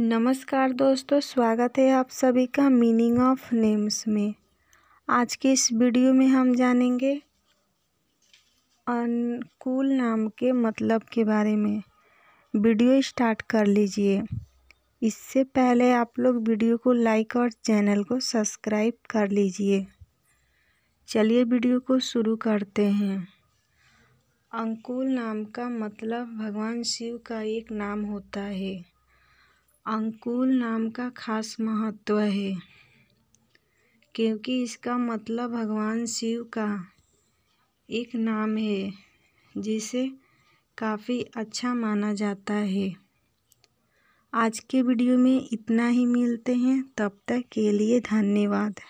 नमस्कार दोस्तों स्वागत है आप सभी का मीनिंग ऑफ नेम्स में आज के इस वीडियो में हम जानेंगे अनकूल नाम के मतलब के बारे में वीडियो स्टार्ट कर लीजिए इससे पहले आप लोग वीडियो को लाइक और चैनल को सब्सक्राइब कर लीजिए चलिए वीडियो को शुरू करते हैं अंकुल नाम का मतलब भगवान शिव का एक नाम होता है अंकुल नाम का खास महत्व है क्योंकि इसका मतलब भगवान शिव का एक नाम है जिसे काफ़ी अच्छा माना जाता है आज के वीडियो में इतना ही मिलते हैं तब तक के लिए धन्यवाद